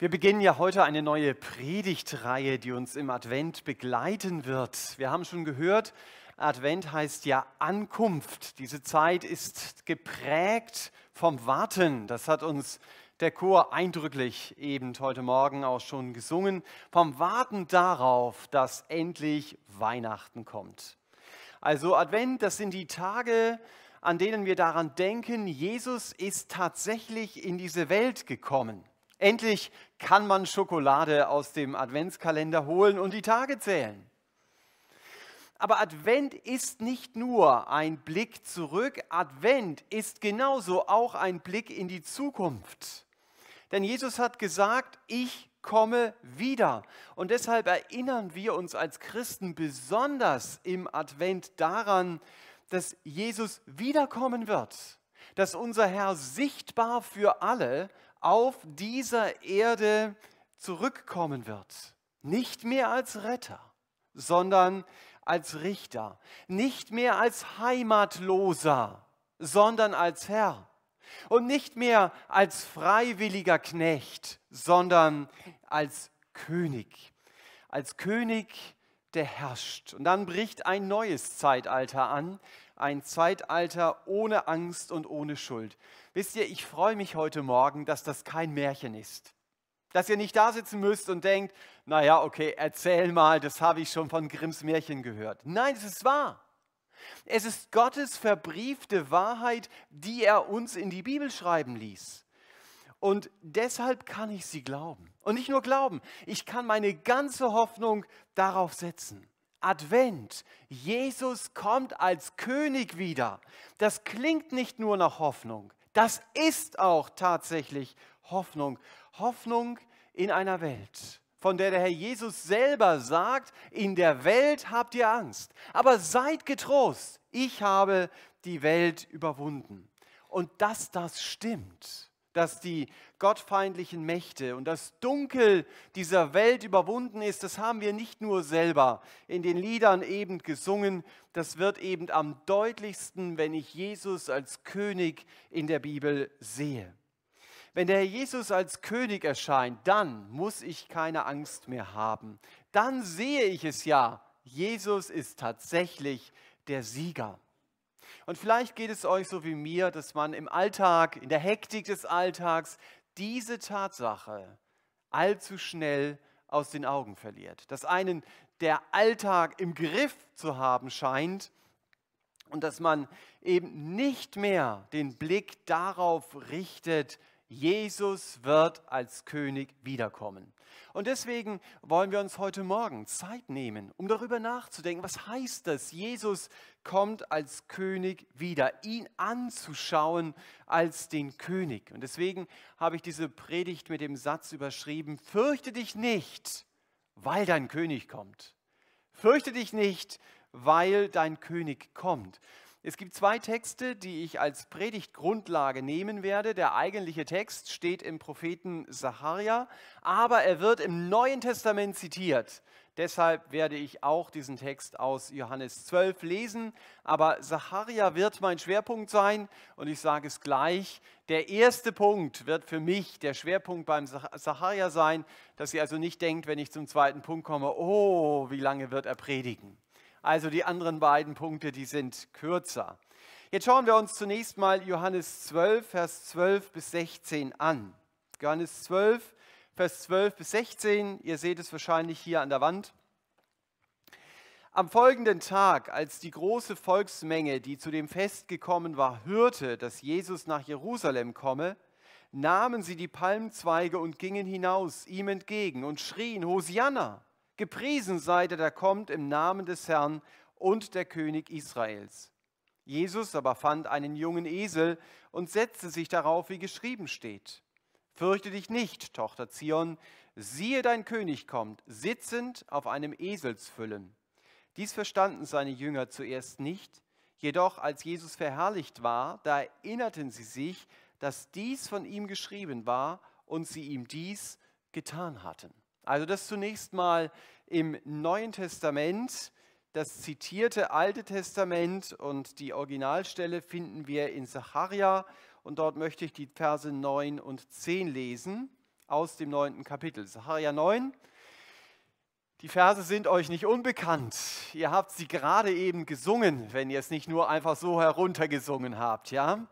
Wir beginnen ja heute eine neue Predigtreihe, die uns im Advent begleiten wird. Wir haben schon gehört, Advent heißt ja Ankunft. Diese Zeit ist geprägt vom Warten. Das hat uns der Chor eindrücklich eben heute Morgen auch schon gesungen. Vom Warten darauf, dass endlich Weihnachten kommt. Also Advent, das sind die Tage, an denen wir daran denken, Jesus ist tatsächlich in diese Welt gekommen. Endlich kann man Schokolade aus dem Adventskalender holen und die Tage zählen. Aber Advent ist nicht nur ein Blick zurück, Advent ist genauso auch ein Blick in die Zukunft. Denn Jesus hat gesagt, ich komme wieder. Und deshalb erinnern wir uns als Christen besonders im Advent daran, dass Jesus wiederkommen wird, dass unser Herr sichtbar für alle auf dieser Erde zurückkommen wird. Nicht mehr als Retter, sondern als Richter. Nicht mehr als Heimatloser, sondern als Herr. Und nicht mehr als freiwilliger Knecht, sondern als König. Als König, der herrscht. Und dann bricht ein neues Zeitalter an, ein Zeitalter ohne Angst und ohne Schuld. Wisst ihr, ich freue mich heute Morgen, dass das kein Märchen ist. Dass ihr nicht da sitzen müsst und denkt, naja, okay, erzähl mal, das habe ich schon von Grimms Märchen gehört. Nein, es ist wahr. Es ist Gottes verbriefte Wahrheit, die er uns in die Bibel schreiben ließ. Und deshalb kann ich sie glauben. Und nicht nur glauben, ich kann meine ganze Hoffnung darauf setzen. Advent. Jesus kommt als König wieder. Das klingt nicht nur nach Hoffnung, das ist auch tatsächlich Hoffnung. Hoffnung in einer Welt, von der der Herr Jesus selber sagt, in der Welt habt ihr Angst, aber seid getrost, ich habe die Welt überwunden. Und dass das stimmt, dass die gottfeindlichen Mächte und das Dunkel dieser Welt überwunden ist, das haben wir nicht nur selber in den Liedern eben gesungen, das wird eben am deutlichsten, wenn ich Jesus als König in der Bibel sehe. Wenn der Herr Jesus als König erscheint, dann muss ich keine Angst mehr haben. Dann sehe ich es ja, Jesus ist tatsächlich der Sieger. Und vielleicht geht es euch so wie mir, dass man im Alltag, in der Hektik des Alltags, diese Tatsache allzu schnell aus den Augen verliert. Dass einen der Alltag im Griff zu haben scheint und dass man eben nicht mehr den Blick darauf richtet, Jesus wird als König wiederkommen. Und deswegen wollen wir uns heute Morgen Zeit nehmen, um darüber nachzudenken, was heißt das, Jesus kommt als König wieder, ihn anzuschauen als den König. Und deswegen habe ich diese Predigt mit dem Satz überschrieben, fürchte dich nicht, weil dein König kommt. Fürchte dich nicht, weil dein König kommt. Es gibt zwei Texte, die ich als Predigtgrundlage nehmen werde. Der eigentliche Text steht im Propheten Sacharja, aber er wird im Neuen Testament zitiert. Deshalb werde ich auch diesen Text aus Johannes 12 lesen, aber Sacharja wird mein Schwerpunkt sein und ich sage es gleich, der erste Punkt wird für mich der Schwerpunkt beim Sacharja sein, dass ihr also nicht denkt, wenn ich zum zweiten Punkt komme, oh, wie lange wird er predigen? Also die anderen beiden Punkte, die sind kürzer. Jetzt schauen wir uns zunächst mal Johannes 12, Vers 12 bis 16 an. Johannes 12, Vers 12 bis 16, ihr seht es wahrscheinlich hier an der Wand. Am folgenden Tag, als die große Volksmenge, die zu dem Fest gekommen war, hörte, dass Jesus nach Jerusalem komme, nahmen sie die Palmzweige und gingen hinaus ihm entgegen und schrien, Hosianna! Gepriesen sei der, der kommt im Namen des Herrn und der König Israels. Jesus aber fand einen jungen Esel und setzte sich darauf, wie geschrieben steht. Fürchte dich nicht, Tochter Zion, siehe dein König kommt, sitzend auf einem Eselsfüllen. Dies verstanden seine Jünger zuerst nicht, jedoch als Jesus verherrlicht war, da erinnerten sie sich, dass dies von ihm geschrieben war und sie ihm dies getan hatten. Also das zunächst mal im Neuen Testament. Das zitierte Alte Testament und die Originalstelle finden wir in Sacharja und dort möchte ich die Verse 9 und 10 lesen aus dem 9. Kapitel. Sacharja 9. Die Verse sind euch nicht unbekannt. Ihr habt sie gerade eben gesungen, wenn ihr es nicht nur einfach so heruntergesungen habt, ja?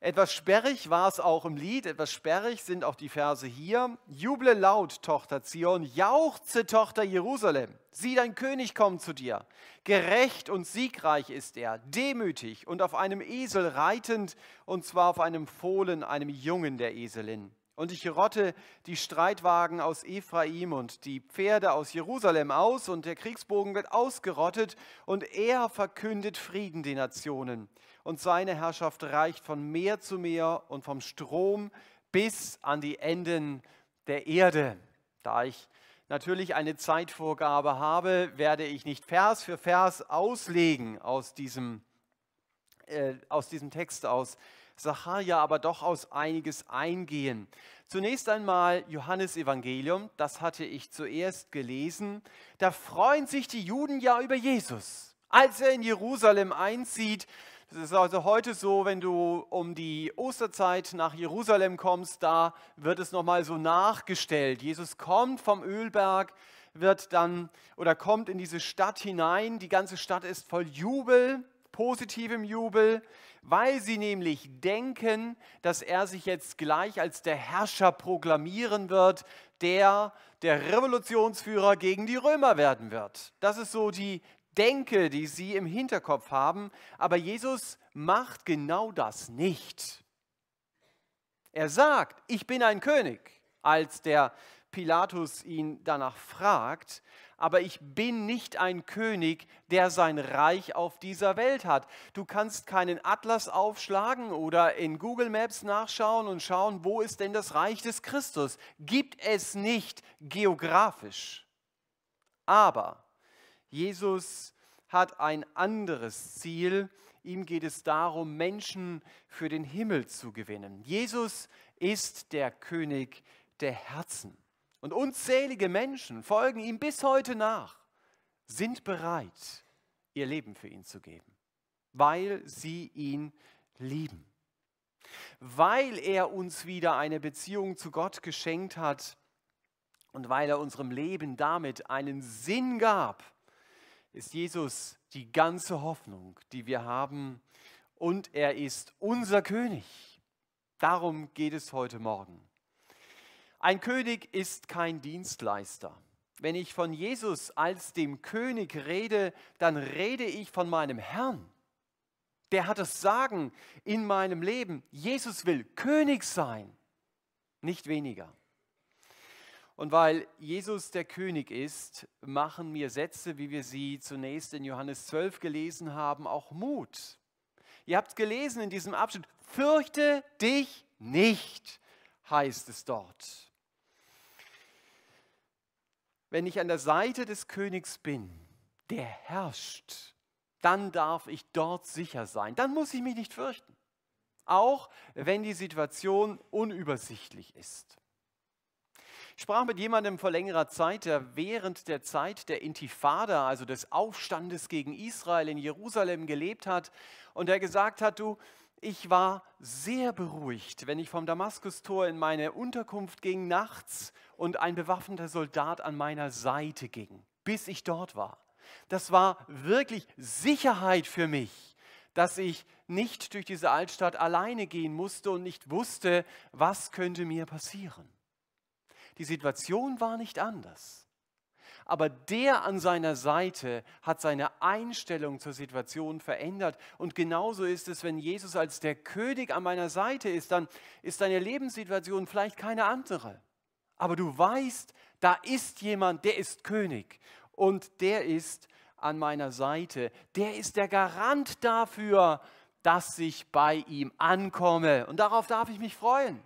Etwas sperrig war es auch im Lied, etwas sperrig sind auch die Verse hier. Juble laut, Tochter Zion, jauchze, Tochter Jerusalem. Sieh, dein König kommt zu dir. Gerecht und siegreich ist er, demütig und auf einem Esel reitend, und zwar auf einem Fohlen, einem Jungen der Eselin. Und ich rotte die Streitwagen aus Ephraim und die Pferde aus Jerusalem aus, und der Kriegsbogen wird ausgerottet, und er verkündet Frieden den Nationen. Und seine Herrschaft reicht von Meer zu Meer und vom Strom bis an die Enden der Erde. Da ich natürlich eine Zeitvorgabe habe, werde ich nicht Vers für Vers auslegen aus diesem, äh, aus diesem Text, aus Sacharja aber doch aus einiges eingehen. Zunächst einmal Johannes Evangelium, das hatte ich zuerst gelesen. Da freuen sich die Juden ja über Jesus. Als er in Jerusalem einzieht, das ist also heute so, wenn du um die Osterzeit nach Jerusalem kommst, da wird es nochmal so nachgestellt. Jesus kommt vom Ölberg, wird dann oder kommt in diese Stadt hinein. Die ganze Stadt ist voll Jubel, positivem Jubel weil sie nämlich denken, dass er sich jetzt gleich als der Herrscher proklamieren wird, der der Revolutionsführer gegen die Römer werden wird. Das ist so die Denke, die sie im Hinterkopf haben, aber Jesus macht genau das nicht. Er sagt, ich bin ein König, als der Pilatus ihn danach fragt, aber ich bin nicht ein König, der sein Reich auf dieser Welt hat. Du kannst keinen Atlas aufschlagen oder in Google Maps nachschauen und schauen, wo ist denn das Reich des Christus. Gibt es nicht geografisch. Aber Jesus hat ein anderes Ziel. Ihm geht es darum, Menschen für den Himmel zu gewinnen. Jesus ist der König der Herzen und unzählige Menschen folgen ihm bis heute nach, sind bereit, ihr Leben für ihn zu geben, weil sie ihn lieben. Weil er uns wieder eine Beziehung zu Gott geschenkt hat und weil er unserem Leben damit einen Sinn gab, ist Jesus die ganze Hoffnung, die wir haben und er ist unser König. Darum geht es heute Morgen. Ein König ist kein Dienstleister. Wenn ich von Jesus als dem König rede, dann rede ich von meinem Herrn. Der hat das Sagen in meinem Leben. Jesus will König sein, nicht weniger. Und weil Jesus der König ist, machen mir Sätze, wie wir sie zunächst in Johannes 12 gelesen haben, auch Mut. Ihr habt gelesen in diesem Abschnitt, fürchte dich nicht, heißt es dort wenn ich an der Seite des Königs bin, der herrscht, dann darf ich dort sicher sein. Dann muss ich mich nicht fürchten. Auch wenn die Situation unübersichtlich ist. Ich sprach mit jemandem vor längerer Zeit, der während der Zeit der Intifada, also des Aufstandes gegen Israel in Jerusalem gelebt hat und der gesagt hat, du, ich war sehr beruhigt, wenn ich vom Damaskustor in meine Unterkunft ging nachts und ein bewaffneter Soldat an meiner Seite ging, bis ich dort war. Das war wirklich Sicherheit für mich, dass ich nicht durch diese Altstadt alleine gehen musste und nicht wusste, was könnte mir passieren. Die Situation war nicht anders aber der an seiner Seite hat seine Einstellung zur Situation verändert. Und genauso ist es, wenn Jesus als der König an meiner Seite ist, dann ist deine Lebenssituation vielleicht keine andere. Aber du weißt, da ist jemand, der ist König und der ist an meiner Seite. Der ist der Garant dafür, dass ich bei ihm ankomme. Und darauf darf ich mich freuen.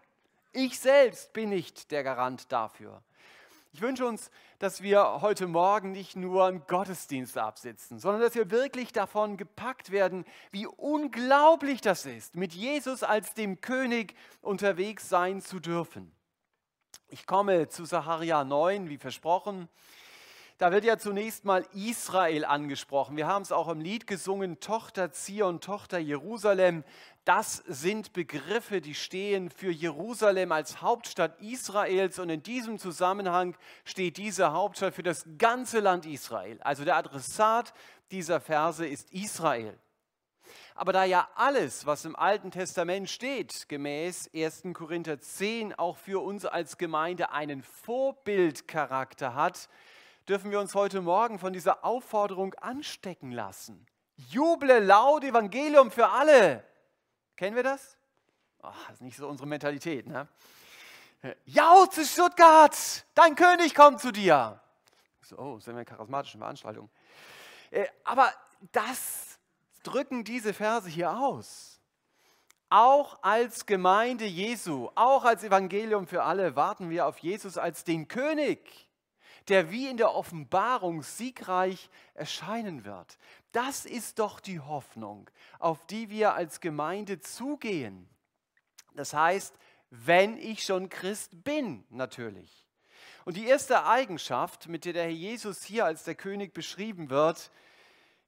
Ich selbst bin nicht der Garant dafür. Ich wünsche uns, dass wir heute Morgen nicht nur im Gottesdienst absitzen, sondern dass wir wirklich davon gepackt werden, wie unglaublich das ist, mit Jesus als dem König unterwegs sein zu dürfen. Ich komme zu Saharia 9, wie versprochen da wird ja zunächst mal Israel angesprochen. Wir haben es auch im Lied gesungen, Tochter Zion, Tochter Jerusalem. Das sind Begriffe, die stehen für Jerusalem als Hauptstadt Israels und in diesem Zusammenhang steht diese Hauptstadt für das ganze Land Israel. Also der Adressat dieser Verse ist Israel. Aber da ja alles, was im Alten Testament steht, gemäß 1. Korinther 10 auch für uns als Gemeinde einen Vorbildcharakter hat, dürfen wir uns heute Morgen von dieser Aufforderung anstecken lassen. Juble laut Evangelium für alle. Kennen wir das? Oh, das ist nicht so unsere Mentalität. Ne? Jauze Stuttgart, dein König kommt zu dir. So, oh, sind wir in charismatischen Veranstaltungen. Äh, aber das drücken diese Verse hier aus. Auch als Gemeinde Jesu, auch als Evangelium für alle warten wir auf Jesus als den König der wie in der Offenbarung siegreich erscheinen wird. Das ist doch die Hoffnung, auf die wir als Gemeinde zugehen. Das heißt, wenn ich schon Christ bin, natürlich. Und die erste Eigenschaft, mit der der Herr Jesus hier als der König beschrieben wird,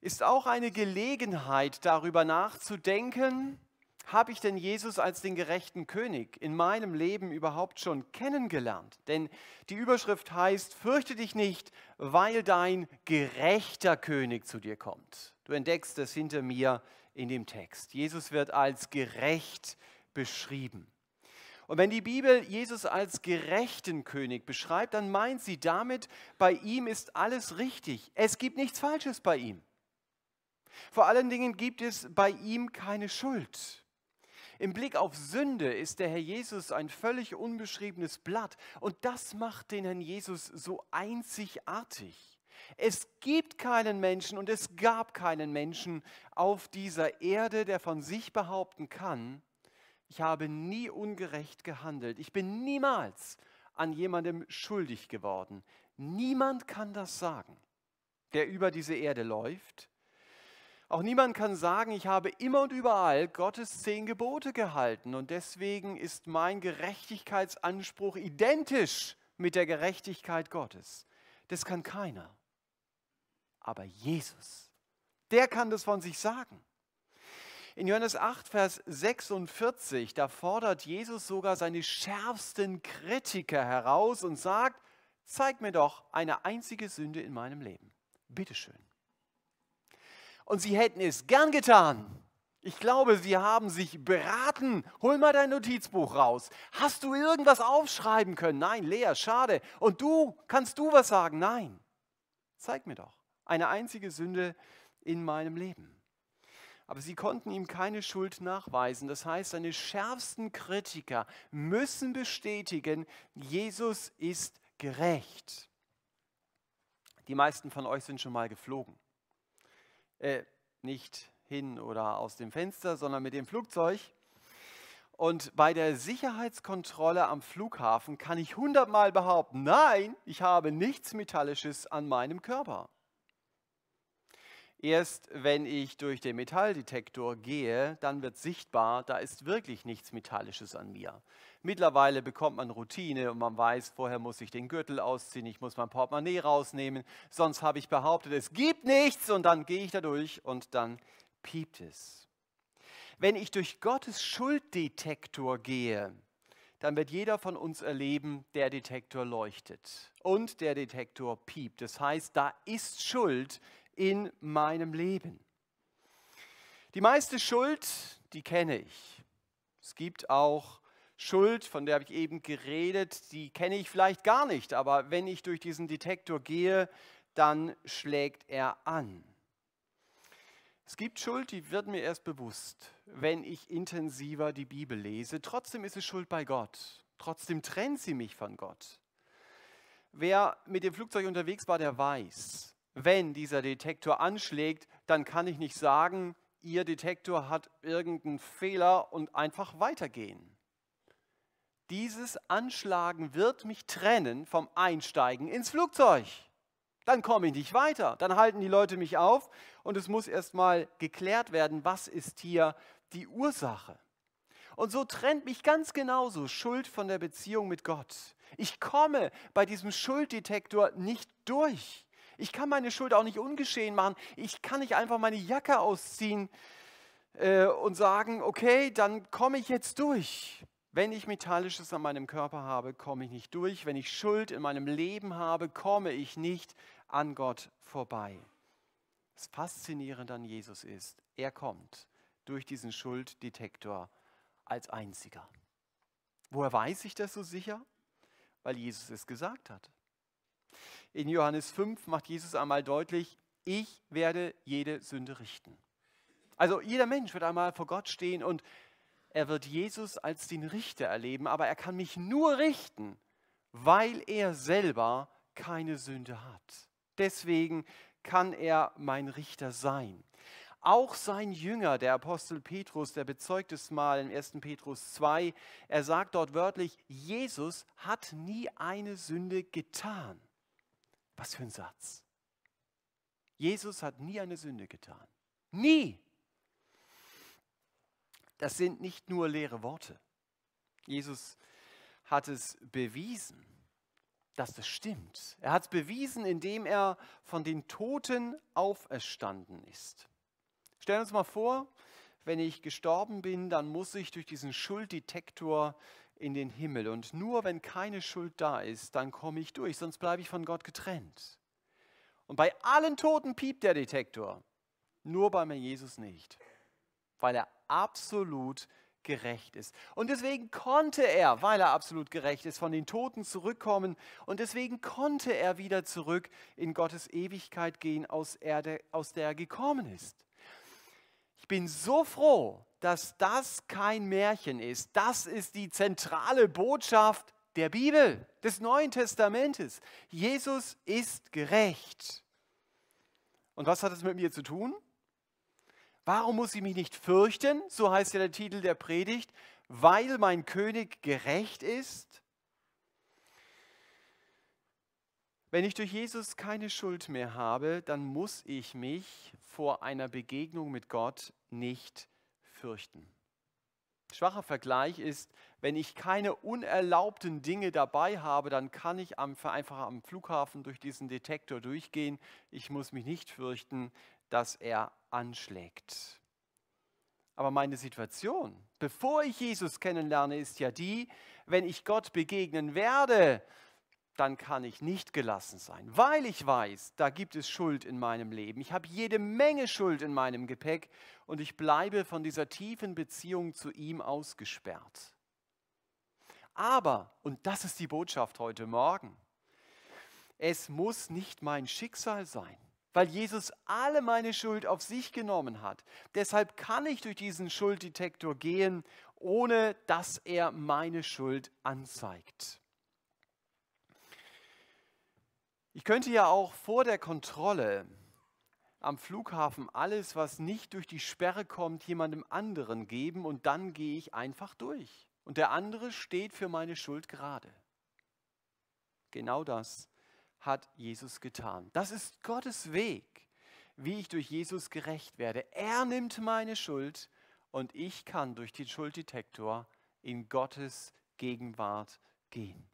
ist auch eine Gelegenheit, darüber nachzudenken, habe ich denn Jesus als den gerechten König in meinem Leben überhaupt schon kennengelernt? Denn die Überschrift heißt, fürchte dich nicht, weil dein gerechter König zu dir kommt. Du entdeckst es hinter mir in dem Text. Jesus wird als gerecht beschrieben. Und wenn die Bibel Jesus als gerechten König beschreibt, dann meint sie damit, bei ihm ist alles richtig. Es gibt nichts Falsches bei ihm. Vor allen Dingen gibt es bei ihm keine Schuld. Im Blick auf Sünde ist der Herr Jesus ein völlig unbeschriebenes Blatt und das macht den Herrn Jesus so einzigartig. Es gibt keinen Menschen und es gab keinen Menschen auf dieser Erde, der von sich behaupten kann, ich habe nie ungerecht gehandelt, ich bin niemals an jemandem schuldig geworden. Niemand kann das sagen, der über diese Erde läuft auch niemand kann sagen, ich habe immer und überall Gottes zehn Gebote gehalten und deswegen ist mein Gerechtigkeitsanspruch identisch mit der Gerechtigkeit Gottes. Das kann keiner. Aber Jesus, der kann das von sich sagen. In Johannes 8, Vers 46, da fordert Jesus sogar seine schärfsten Kritiker heraus und sagt, zeig mir doch eine einzige Sünde in meinem Leben. Bitteschön und sie hätten es gern getan. Ich glaube, sie haben sich beraten. Hol mal dein Notizbuch raus. Hast du irgendwas aufschreiben können? Nein, Lea, schade. Und du, kannst du was sagen? Nein. Zeig mir doch eine einzige Sünde in meinem Leben. Aber sie konnten ihm keine Schuld nachweisen. Das heißt, seine schärfsten Kritiker müssen bestätigen, Jesus ist gerecht. Die meisten von euch sind schon mal geflogen äh, nicht hin oder aus dem Fenster, sondern mit dem Flugzeug. Und bei der Sicherheitskontrolle am Flughafen kann ich hundertmal behaupten, nein, ich habe nichts Metallisches an meinem Körper. Erst wenn ich durch den Metalldetektor gehe, dann wird sichtbar, da ist wirklich nichts Metallisches an mir. Mittlerweile bekommt man Routine und man weiß, vorher muss ich den Gürtel ausziehen, ich muss mein Portemonnaie rausnehmen, sonst habe ich behauptet, es gibt nichts und dann gehe ich da durch und dann piept es. Wenn ich durch Gottes Schulddetektor gehe, dann wird jeder von uns erleben, der Detektor leuchtet und der Detektor piept. Das heißt, da ist Schuld, in meinem Leben? Die meiste Schuld, die kenne ich. Es gibt auch Schuld, von der habe ich eben geredet, die kenne ich vielleicht gar nicht, aber wenn ich durch diesen Detektor gehe, dann schlägt er an. Es gibt Schuld, die wird mir erst bewusst, wenn ich intensiver die Bibel lese. Trotzdem ist es Schuld bei Gott. Trotzdem trennt sie mich von Gott. Wer mit dem Flugzeug unterwegs war, der weiß, wenn dieser Detektor anschlägt, dann kann ich nicht sagen, Ihr Detektor hat irgendeinen Fehler und einfach weitergehen. Dieses Anschlagen wird mich trennen vom Einsteigen ins Flugzeug. Dann komme ich nicht weiter. Dann halten die Leute mich auf und es muss erstmal geklärt werden, was ist hier die Ursache. Und so trennt mich ganz genauso Schuld von der Beziehung mit Gott. Ich komme bei diesem Schulddetektor nicht durch. Ich kann meine Schuld auch nicht ungeschehen machen. Ich kann nicht einfach meine Jacke ausziehen äh, und sagen, okay, dann komme ich jetzt durch. Wenn ich Metallisches an meinem Körper habe, komme ich nicht durch. Wenn ich Schuld in meinem Leben habe, komme ich nicht an Gott vorbei. Das Faszinierende an Jesus ist, er kommt durch diesen Schulddetektor als einziger. Woher weiß ich das so sicher? Weil Jesus es gesagt hat in Johannes 5 macht Jesus einmal deutlich, ich werde jede Sünde richten. Also jeder Mensch wird einmal vor Gott stehen und er wird Jesus als den Richter erleben, aber er kann mich nur richten, weil er selber keine Sünde hat. Deswegen kann er mein Richter sein. Auch sein Jünger, der Apostel Petrus, der bezeugt es mal im 1. Petrus 2, er sagt dort wörtlich, Jesus hat nie eine Sünde getan. Was für ein Satz. Jesus hat nie eine Sünde getan. Nie. Das sind nicht nur leere Worte. Jesus hat es bewiesen, dass das stimmt. Er hat es bewiesen, indem er von den Toten auferstanden ist. Stellen wir uns mal vor, wenn ich gestorben bin, dann muss ich durch diesen Schulddetektor in den Himmel. Und nur wenn keine Schuld da ist, dann komme ich durch, sonst bleibe ich von Gott getrennt. Und bei allen Toten piept der Detektor. Nur bei mir Jesus nicht, weil er absolut gerecht ist. Und deswegen konnte er, weil er absolut gerecht ist, von den Toten zurückkommen. Und deswegen konnte er wieder zurück in Gottes Ewigkeit gehen, aus, Erde, aus der er gekommen ist. Ich bin so froh, dass das kein Märchen ist. Das ist die zentrale Botschaft der Bibel, des Neuen Testamentes. Jesus ist gerecht. Und was hat das mit mir zu tun? Warum muss ich mich nicht fürchten? So heißt ja der Titel der Predigt, weil mein König gerecht ist. Wenn ich durch Jesus keine Schuld mehr habe, dann muss ich mich vor einer Begegnung mit Gott nicht fürchten. Schwacher Vergleich ist, wenn ich keine unerlaubten Dinge dabei habe, dann kann ich am, einfach am Flughafen durch diesen Detektor durchgehen. Ich muss mich nicht fürchten, dass er anschlägt. Aber meine Situation, bevor ich Jesus kennenlerne, ist ja die, wenn ich Gott begegnen werde, dann kann ich nicht gelassen sein, weil ich weiß, da gibt es Schuld in meinem Leben. Ich habe jede Menge Schuld in meinem Gepäck und ich bleibe von dieser tiefen Beziehung zu ihm ausgesperrt. Aber, und das ist die Botschaft heute Morgen, es muss nicht mein Schicksal sein, weil Jesus alle meine Schuld auf sich genommen hat. Deshalb kann ich durch diesen Schulddetektor gehen, ohne dass er meine Schuld anzeigt. Ich könnte ja auch vor der Kontrolle am Flughafen alles, was nicht durch die Sperre kommt, jemandem anderen geben und dann gehe ich einfach durch. Und der andere steht für meine Schuld gerade. Genau das hat Jesus getan. Das ist Gottes Weg, wie ich durch Jesus gerecht werde. Er nimmt meine Schuld und ich kann durch den Schulddetektor in Gottes Gegenwart gehen.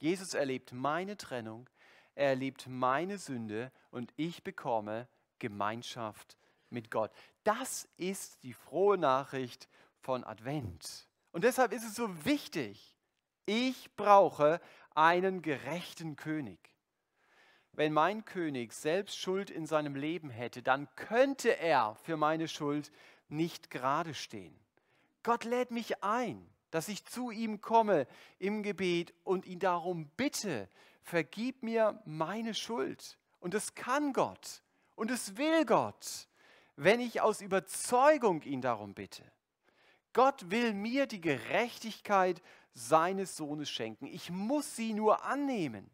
Jesus erlebt meine Trennung, er liebt meine Sünde und ich bekomme Gemeinschaft mit Gott. Das ist die frohe Nachricht von Advent. Und deshalb ist es so wichtig. Ich brauche einen gerechten König. Wenn mein König selbst Schuld in seinem Leben hätte, dann könnte er für meine Schuld nicht gerade stehen. Gott lädt mich ein, dass ich zu ihm komme im Gebet und ihn darum bitte, vergib mir meine Schuld. Und es kann Gott und es will Gott, wenn ich aus Überzeugung ihn darum bitte. Gott will mir die Gerechtigkeit seines Sohnes schenken. Ich muss sie nur annehmen.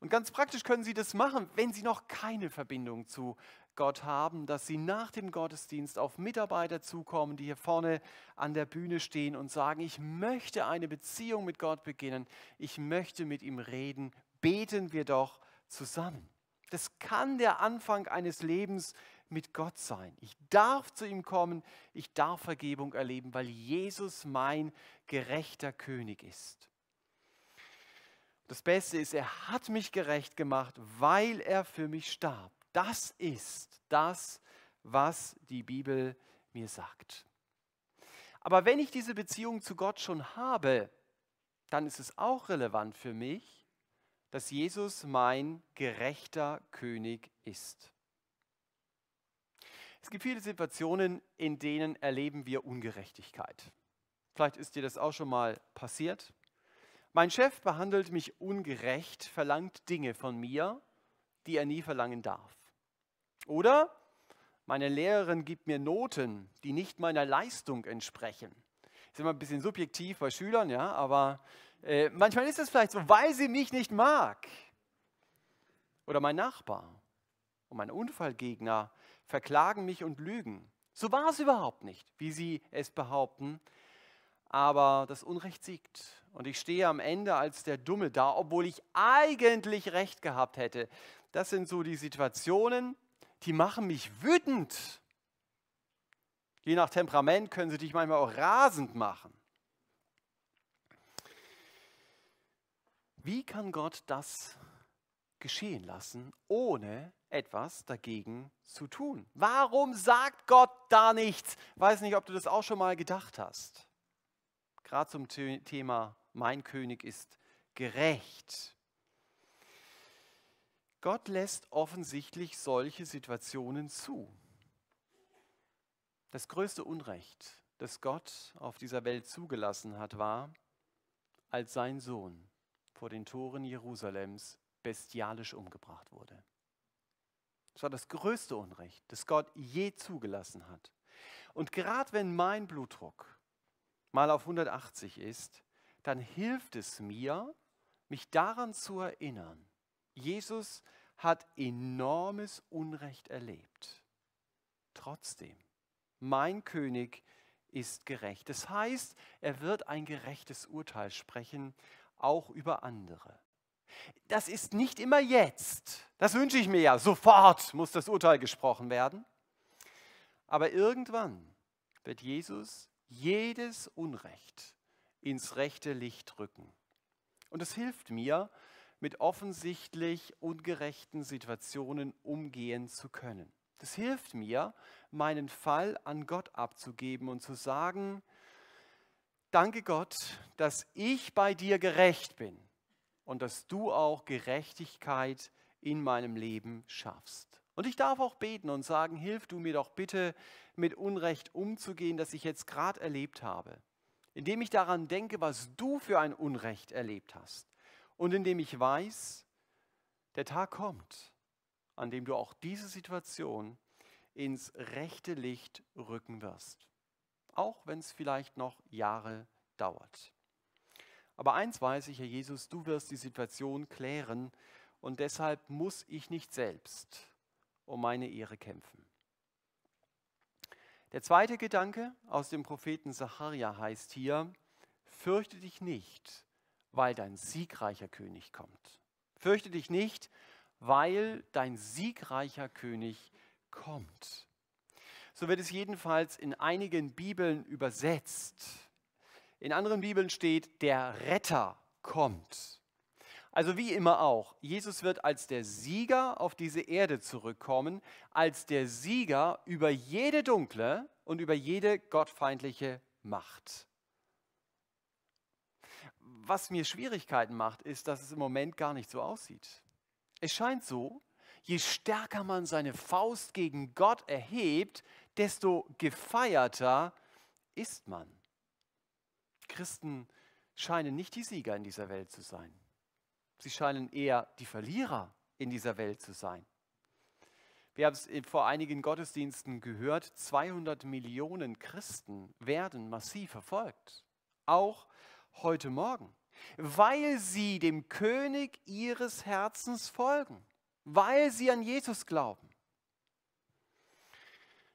Und ganz praktisch können Sie das machen, wenn Sie noch keine Verbindung zu Gott haben, dass sie nach dem Gottesdienst auf Mitarbeiter zukommen, die hier vorne an der Bühne stehen und sagen, ich möchte eine Beziehung mit Gott beginnen, ich möchte mit ihm reden, beten wir doch zusammen. Das kann der Anfang eines Lebens mit Gott sein. Ich darf zu ihm kommen, ich darf Vergebung erleben, weil Jesus mein gerechter König ist. Das Beste ist, er hat mich gerecht gemacht, weil er für mich starb. Das ist das, was die Bibel mir sagt. Aber wenn ich diese Beziehung zu Gott schon habe, dann ist es auch relevant für mich, dass Jesus mein gerechter König ist. Es gibt viele Situationen, in denen erleben wir Ungerechtigkeit. Vielleicht ist dir das auch schon mal passiert. Mein Chef behandelt mich ungerecht, verlangt Dinge von mir, die er nie verlangen darf. Oder meine Lehrerin gibt mir Noten, die nicht meiner Leistung entsprechen. Ist immer ein bisschen subjektiv bei Schülern, ja, aber äh, manchmal ist es vielleicht so, weil sie mich nicht mag. Oder mein Nachbar und mein Unfallgegner verklagen mich und lügen. So war es überhaupt nicht, wie sie es behaupten. Aber das Unrecht siegt. Und ich stehe am Ende als der Dumme da, obwohl ich eigentlich recht gehabt hätte. Das sind so die Situationen, die machen mich wütend. Je nach Temperament können sie dich manchmal auch rasend machen. Wie kann Gott das geschehen lassen, ohne etwas dagegen zu tun? Warum sagt Gott da nichts? Ich weiß nicht, ob du das auch schon mal gedacht hast. Gerade zum Thema, mein König ist gerecht. Gott lässt offensichtlich solche Situationen zu. Das größte Unrecht, das Gott auf dieser Welt zugelassen hat, war, als sein Sohn vor den Toren Jerusalems bestialisch umgebracht wurde. Das war das größte Unrecht, das Gott je zugelassen hat. Und gerade wenn mein Blutdruck mal auf 180 ist, dann hilft es mir, mich daran zu erinnern, Jesus hat enormes Unrecht erlebt. Trotzdem, mein König ist gerecht. Das heißt, er wird ein gerechtes Urteil sprechen, auch über andere. Das ist nicht immer jetzt. Das wünsche ich mir ja. Sofort muss das Urteil gesprochen werden. Aber irgendwann wird Jesus jedes Unrecht ins rechte Licht rücken. Und es hilft mir, mit offensichtlich ungerechten Situationen umgehen zu können. Das hilft mir, meinen Fall an Gott abzugeben und zu sagen, danke Gott, dass ich bei dir gerecht bin und dass du auch Gerechtigkeit in meinem Leben schaffst. Und ich darf auch beten und sagen, hilf du mir doch bitte, mit Unrecht umzugehen, das ich jetzt gerade erlebt habe. Indem ich daran denke, was du für ein Unrecht erlebt hast und indem ich weiß, der Tag kommt, an dem du auch diese Situation ins rechte Licht rücken wirst, auch wenn es vielleicht noch Jahre dauert. Aber eins weiß ich, Herr Jesus, du wirst die Situation klären und deshalb muss ich nicht selbst um meine Ehre kämpfen. Der zweite Gedanke aus dem Propheten Sacharja heißt hier, fürchte dich nicht, weil dein siegreicher König kommt. Fürchte dich nicht, weil dein siegreicher König kommt. So wird es jedenfalls in einigen Bibeln übersetzt. In anderen Bibeln steht, der Retter kommt. Also wie immer auch, Jesus wird als der Sieger auf diese Erde zurückkommen, als der Sieger über jede dunkle und über jede gottfeindliche Macht was mir Schwierigkeiten macht, ist, dass es im Moment gar nicht so aussieht. Es scheint so, je stärker man seine Faust gegen Gott erhebt, desto gefeierter ist man. Christen scheinen nicht die Sieger in dieser Welt zu sein. Sie scheinen eher die Verlierer in dieser Welt zu sein. Wir haben es vor einigen Gottesdiensten gehört, 200 Millionen Christen werden massiv verfolgt. Auch heute Morgen weil sie dem König ihres Herzens folgen, weil sie an Jesus glauben.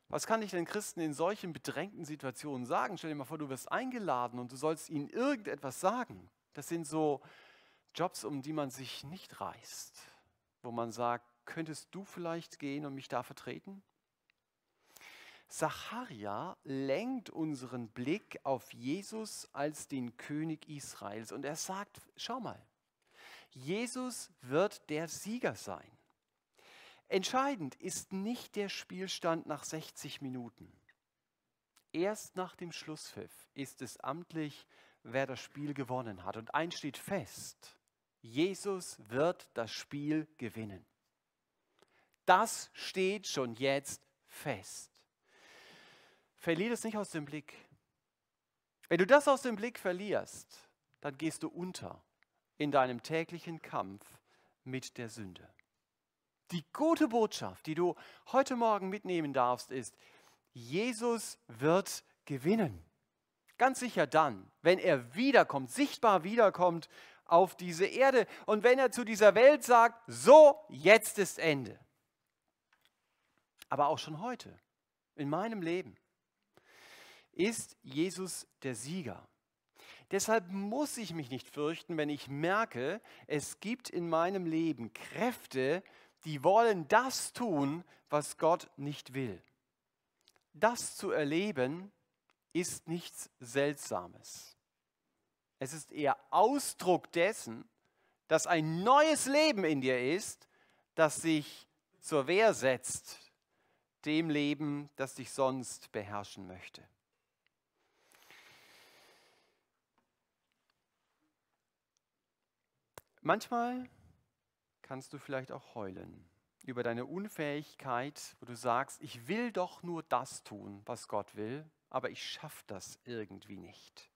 Was kann ich den Christen in solchen bedrängten Situationen sagen? Stell dir mal vor, du wirst eingeladen und du sollst ihnen irgendetwas sagen. Das sind so Jobs, um die man sich nicht reißt, wo man sagt, könntest du vielleicht gehen und mich da vertreten? Zacharia lenkt unseren Blick auf Jesus als den König Israels und er sagt, schau mal, Jesus wird der Sieger sein. Entscheidend ist nicht der Spielstand nach 60 Minuten. Erst nach dem Schlusspfiff ist es amtlich, wer das Spiel gewonnen hat. Und eins steht fest, Jesus wird das Spiel gewinnen. Das steht schon jetzt fest verlier das nicht aus dem Blick. Wenn du das aus dem Blick verlierst, dann gehst du unter in deinem täglichen Kampf mit der Sünde. Die gute Botschaft, die du heute Morgen mitnehmen darfst, ist, Jesus wird gewinnen. Ganz sicher dann, wenn er wiederkommt, sichtbar wiederkommt auf diese Erde und wenn er zu dieser Welt sagt, so, jetzt ist Ende. Aber auch schon heute, in meinem Leben, ist Jesus der Sieger. Deshalb muss ich mich nicht fürchten, wenn ich merke, es gibt in meinem Leben Kräfte, die wollen das tun, was Gott nicht will. Das zu erleben ist nichts Seltsames. Es ist eher Ausdruck dessen, dass ein neues Leben in dir ist, das sich zur Wehr setzt, dem Leben, das dich sonst beherrschen möchte. Manchmal kannst du vielleicht auch heulen über deine Unfähigkeit, wo du sagst, ich will doch nur das tun, was Gott will, aber ich schaffe das irgendwie nicht.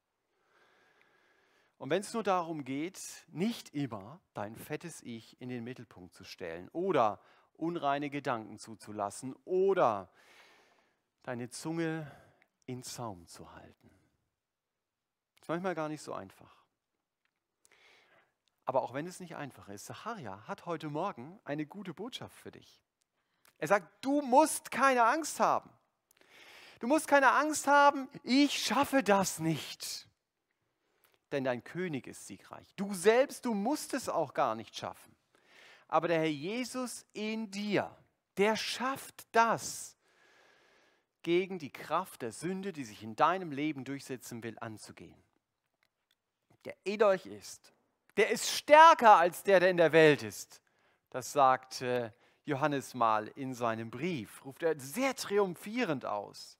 Und wenn es nur darum geht, nicht immer dein fettes Ich in den Mittelpunkt zu stellen oder unreine Gedanken zuzulassen oder deine Zunge in Zaum zu halten. Ist manchmal gar nicht so einfach. Aber auch wenn es nicht einfach ist, Zacharia hat heute Morgen eine gute Botschaft für dich. Er sagt, du musst keine Angst haben. Du musst keine Angst haben, ich schaffe das nicht. Denn dein König ist siegreich. Du selbst, du musst es auch gar nicht schaffen. Aber der Herr Jesus in dir, der schafft das, gegen die Kraft der Sünde, die sich in deinem Leben durchsetzen will, anzugehen. Der Edolch ist, der ist stärker als der, der in der Welt ist. Das sagt äh, Johannes mal in seinem Brief, ruft er sehr triumphierend aus.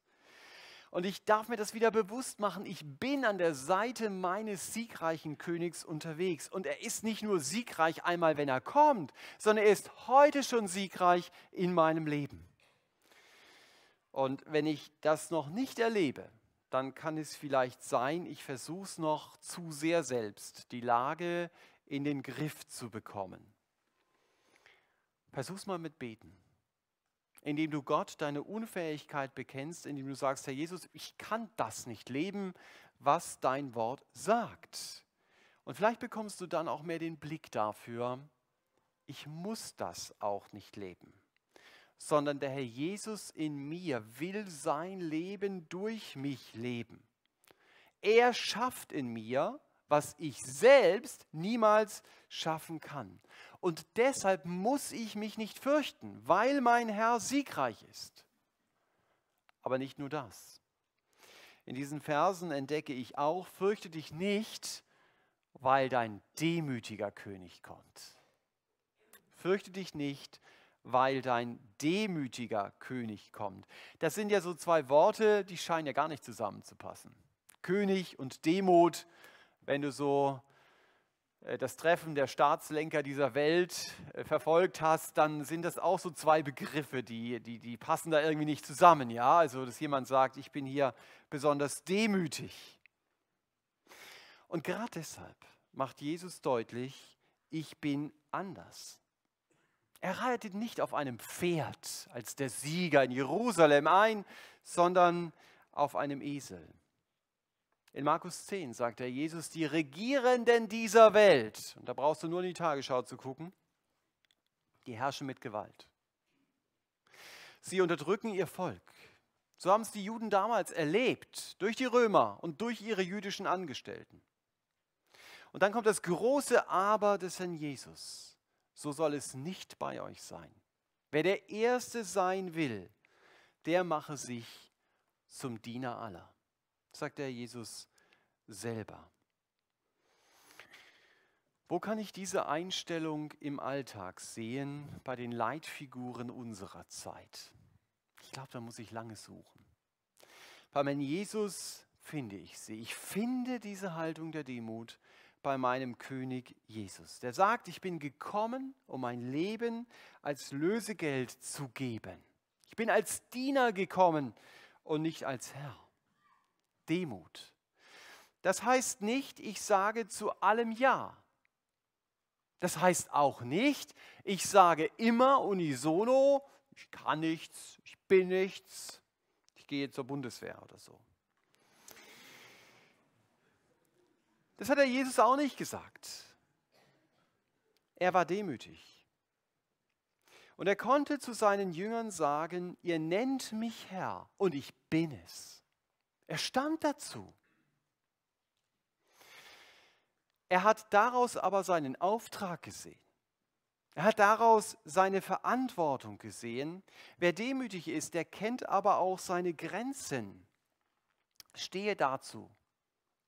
Und ich darf mir das wieder bewusst machen, ich bin an der Seite meines siegreichen Königs unterwegs. Und er ist nicht nur siegreich einmal, wenn er kommt, sondern er ist heute schon siegreich in meinem Leben. Und wenn ich das noch nicht erlebe, dann kann es vielleicht sein, ich versuche es noch zu sehr selbst, die Lage in den Griff zu bekommen. Versuch's mal mit Beten. Indem du Gott deine Unfähigkeit bekennst, indem du sagst, Herr Jesus, ich kann das nicht leben, was dein Wort sagt. Und vielleicht bekommst du dann auch mehr den Blick dafür, ich muss das auch nicht leben sondern der Herr Jesus in mir will sein Leben durch mich leben. Er schafft in mir, was ich selbst niemals schaffen kann. Und deshalb muss ich mich nicht fürchten, weil mein Herr siegreich ist. Aber nicht nur das. In diesen Versen entdecke ich auch, fürchte dich nicht, weil dein demütiger König kommt. Fürchte dich nicht, weil weil dein demütiger König kommt. Das sind ja so zwei Worte, die scheinen ja gar nicht zusammenzupassen. König und Demut, wenn du so äh, das Treffen der Staatslenker dieser Welt äh, verfolgt hast, dann sind das auch so zwei Begriffe, die, die, die passen da irgendwie nicht zusammen. Ja? Also, dass jemand sagt, ich bin hier besonders demütig. Und gerade deshalb macht Jesus deutlich, ich bin anders. Er reitet nicht auf einem Pferd als der Sieger in Jerusalem ein, sondern auf einem Esel. In Markus 10 sagt er Jesus, die Regierenden dieser Welt, und da brauchst du nur in die Tagesschau zu gucken, die herrschen mit Gewalt. Sie unterdrücken ihr Volk. So haben es die Juden damals erlebt, durch die Römer und durch ihre jüdischen Angestellten. Und dann kommt das große Aber des Herrn Jesus so soll es nicht bei euch sein. Wer der Erste sein will, der mache sich zum Diener aller, sagt der Jesus selber. Wo kann ich diese Einstellung im Alltag sehen bei den Leitfiguren unserer Zeit? Ich glaube, da muss ich lange suchen. Bei meinem Jesus finde ich sie. Ich finde diese Haltung der Demut, bei meinem König Jesus, der sagt, ich bin gekommen, um mein Leben als Lösegeld zu geben. Ich bin als Diener gekommen und nicht als Herr. Demut. Das heißt nicht, ich sage zu allem Ja. Das heißt auch nicht, ich sage immer unisono, ich kann nichts, ich bin nichts, ich gehe zur Bundeswehr oder so. Das hat er Jesus auch nicht gesagt. Er war demütig. Und er konnte zu seinen Jüngern sagen, ihr nennt mich Herr und ich bin es. Er stand dazu. Er hat daraus aber seinen Auftrag gesehen. Er hat daraus seine Verantwortung gesehen. Wer demütig ist, der kennt aber auch seine Grenzen. Stehe dazu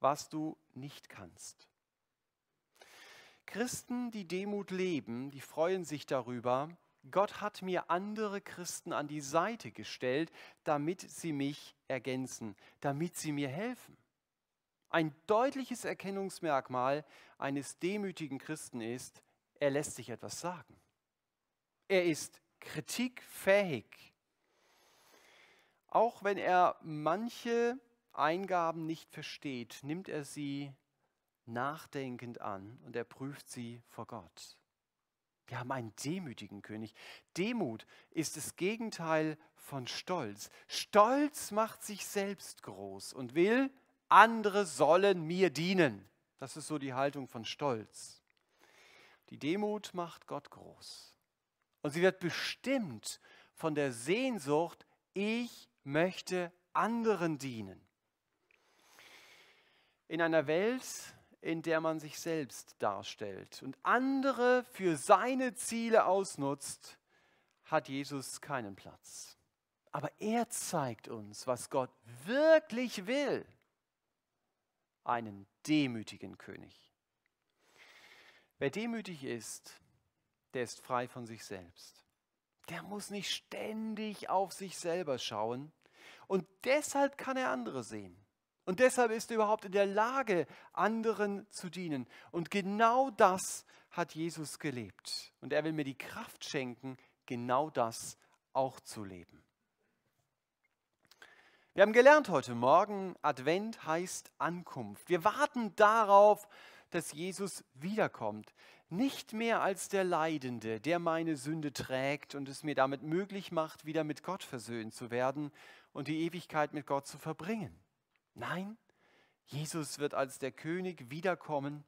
was du nicht kannst. Christen, die Demut leben, die freuen sich darüber, Gott hat mir andere Christen an die Seite gestellt, damit sie mich ergänzen, damit sie mir helfen. Ein deutliches Erkennungsmerkmal eines demütigen Christen ist, er lässt sich etwas sagen. Er ist kritikfähig. Auch wenn er manche Eingaben nicht versteht, nimmt er sie nachdenkend an und er prüft sie vor Gott. Wir haben einen demütigen König. Demut ist das Gegenteil von Stolz. Stolz macht sich selbst groß und will, andere sollen mir dienen. Das ist so die Haltung von Stolz. Die Demut macht Gott groß. Und sie wird bestimmt von der Sehnsucht, ich möchte anderen dienen in einer Welt, in der man sich selbst darstellt und andere für seine Ziele ausnutzt, hat Jesus keinen Platz. Aber er zeigt uns, was Gott wirklich will. Einen demütigen König. Wer demütig ist, der ist frei von sich selbst. Der muss nicht ständig auf sich selber schauen und deshalb kann er andere sehen. Und deshalb ist er überhaupt in der Lage, anderen zu dienen. Und genau das hat Jesus gelebt. Und er will mir die Kraft schenken, genau das auch zu leben. Wir haben gelernt heute Morgen, Advent heißt Ankunft. Wir warten darauf, dass Jesus wiederkommt. Nicht mehr als der Leidende, der meine Sünde trägt und es mir damit möglich macht, wieder mit Gott versöhnt zu werden und die Ewigkeit mit Gott zu verbringen. Nein, Jesus wird als der König wiederkommen,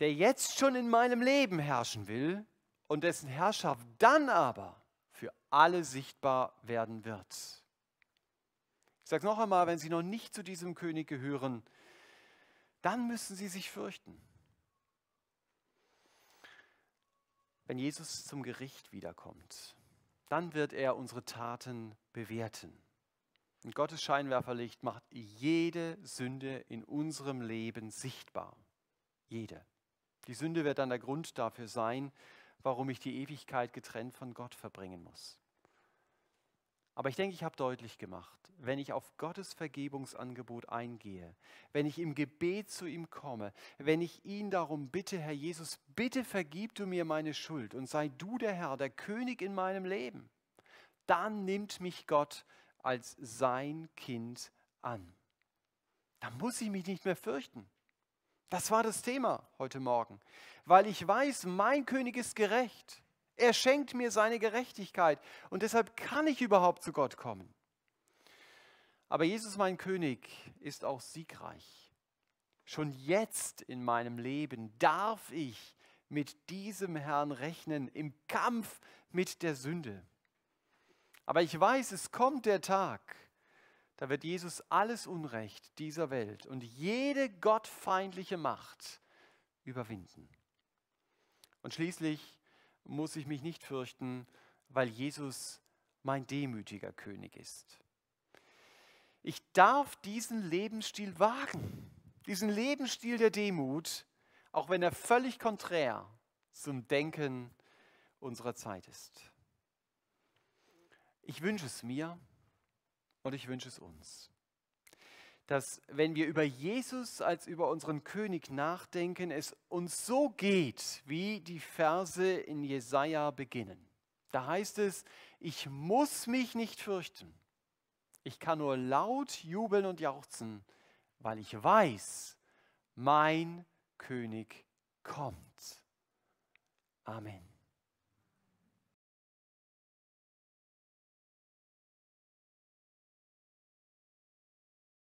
der jetzt schon in meinem Leben herrschen will und dessen Herrschaft dann aber für alle sichtbar werden wird. Ich sage es noch einmal, wenn Sie noch nicht zu diesem König gehören, dann müssen Sie sich fürchten. Wenn Jesus zum Gericht wiederkommt, dann wird er unsere Taten bewerten. Und Gottes Scheinwerferlicht macht jede Sünde in unserem Leben sichtbar. Jede. Die Sünde wird dann der Grund dafür sein, warum ich die Ewigkeit getrennt von Gott verbringen muss. Aber ich denke, ich habe deutlich gemacht, wenn ich auf Gottes Vergebungsangebot eingehe, wenn ich im Gebet zu ihm komme, wenn ich ihn darum bitte, Herr Jesus, bitte vergib du mir meine Schuld und sei du der Herr, der König in meinem Leben, dann nimmt mich Gott als sein Kind an. Da muss ich mich nicht mehr fürchten. Das war das Thema heute Morgen, weil ich weiß, mein König ist gerecht. Er schenkt mir seine Gerechtigkeit und deshalb kann ich überhaupt zu Gott kommen. Aber Jesus, mein König, ist auch siegreich. Schon jetzt in meinem Leben darf ich mit diesem Herrn rechnen im Kampf mit der Sünde. Aber ich weiß, es kommt der Tag, da wird Jesus alles Unrecht dieser Welt und jede gottfeindliche Macht überwinden. Und schließlich muss ich mich nicht fürchten, weil Jesus mein demütiger König ist. Ich darf diesen Lebensstil wagen, diesen Lebensstil der Demut, auch wenn er völlig konträr zum Denken unserer Zeit ist. Ich wünsche es mir und ich wünsche es uns, dass wenn wir über Jesus als über unseren König nachdenken, es uns so geht, wie die Verse in Jesaja beginnen. Da heißt es, ich muss mich nicht fürchten. Ich kann nur laut jubeln und jauchzen, weil ich weiß, mein König kommt. Amen.